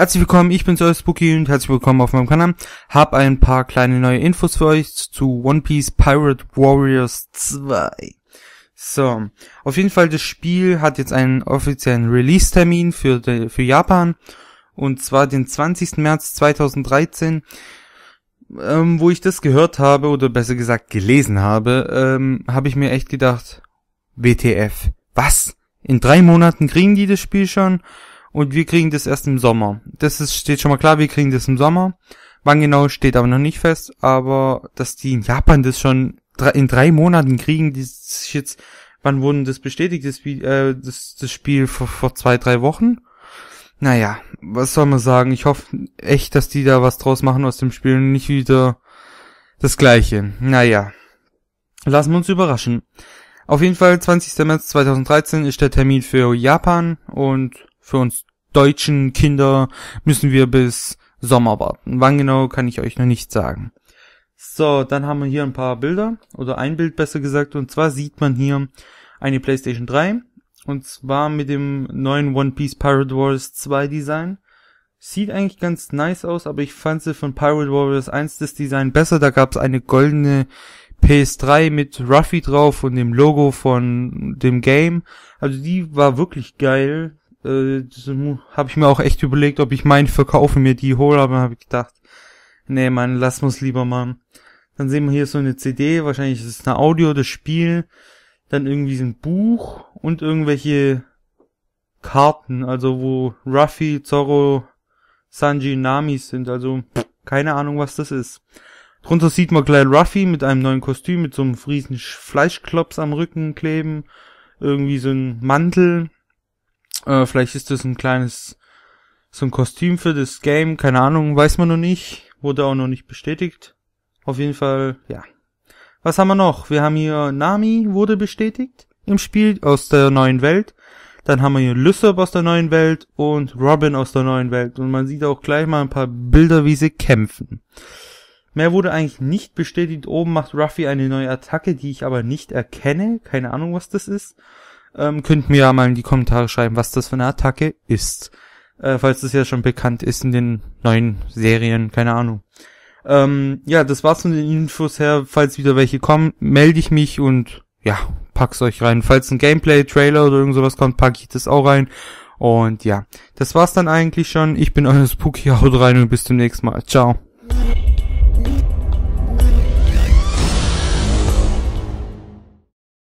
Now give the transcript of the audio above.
Herzlich willkommen, ich bin's euer Spooky und herzlich willkommen auf meinem Kanal. Hab ein paar kleine neue Infos für euch zu One Piece Pirate Warriors 2. So, auf jeden Fall, das Spiel hat jetzt einen offiziellen Release-Termin für, für Japan. Und zwar den 20. März 2013. Ähm, wo ich das gehört habe, oder besser gesagt gelesen habe, ähm, habe ich mir echt gedacht, WTF, was? In drei Monaten kriegen die das Spiel schon? und wir kriegen das erst im Sommer. Das ist, steht schon mal klar, wir kriegen das im Sommer. Wann genau steht aber noch nicht fest, aber dass die in Japan das schon in drei Monaten kriegen, die ist jetzt, wann wurden das bestätigt, das, Spiel, äh, das, das Spiel vor, vor zwei, drei Wochen? Naja, was soll man sagen? Ich hoffe echt, dass die da was draus machen aus dem Spiel und nicht wieder das gleiche. Naja, lassen wir uns überraschen. Auf jeden Fall 20. März 2013 ist der Termin für Japan und für uns deutschen Kinder müssen wir bis Sommer warten. Wann genau kann ich euch noch nicht sagen. So, dann haben wir hier ein paar Bilder oder ein Bild besser gesagt und zwar sieht man hier eine PlayStation 3 und zwar mit dem neuen One Piece Pirate Wars 2 Design. Sieht eigentlich ganz nice aus, aber ich fand sie von Pirate Warriors 1 das Design besser. Da gab es eine goldene PS3 mit Ruffy drauf und dem Logo von dem Game. Also die war wirklich geil. Äh, habe ich mir auch echt überlegt, ob ich meinen verkaufe, mir die hole, aber habe ich gedacht, nee, Mann, lass uns lieber machen. Dann sehen wir hier so eine CD, wahrscheinlich ist es eine Audio, das Spiel, dann irgendwie so ein Buch und irgendwelche Karten, also wo Ruffy, Zorro, Sanji, Namis sind, also keine Ahnung, was das ist. Drunter sieht man gleich Ruffy mit einem neuen Kostüm, mit so einem riesen Fleischklops am Rücken kleben, irgendwie so ein Mantel, äh, vielleicht ist das ein kleines, so ein Kostüm für das Game, keine Ahnung, weiß man noch nicht. Wurde auch noch nicht bestätigt. Auf jeden Fall, ja. Was haben wir noch? Wir haben hier Nami wurde bestätigt im Spiel aus der neuen Welt. Dann haben wir hier Lysop aus der neuen Welt und Robin aus der neuen Welt. Und man sieht auch gleich mal ein paar Bilder, wie sie kämpfen. Mehr wurde eigentlich nicht bestätigt. Oben macht Ruffy eine neue Attacke, die ich aber nicht erkenne. Keine Ahnung, was das ist. Ähm, könnt mir ja mal in die Kommentare schreiben, was das für eine Attacke ist. Äh, falls das ja schon bekannt ist in den neuen Serien, keine Ahnung. Ähm, ja, das war's von den Infos her. Falls wieder welche kommen, melde ich mich und ja, pack's euch rein. Falls ein Gameplay, Trailer oder irgend sowas kommt, packe ich das auch rein. Und ja, das war's dann eigentlich schon. Ich bin euer Spooky, haut rein und bis zum nächsten Mal. Ciao.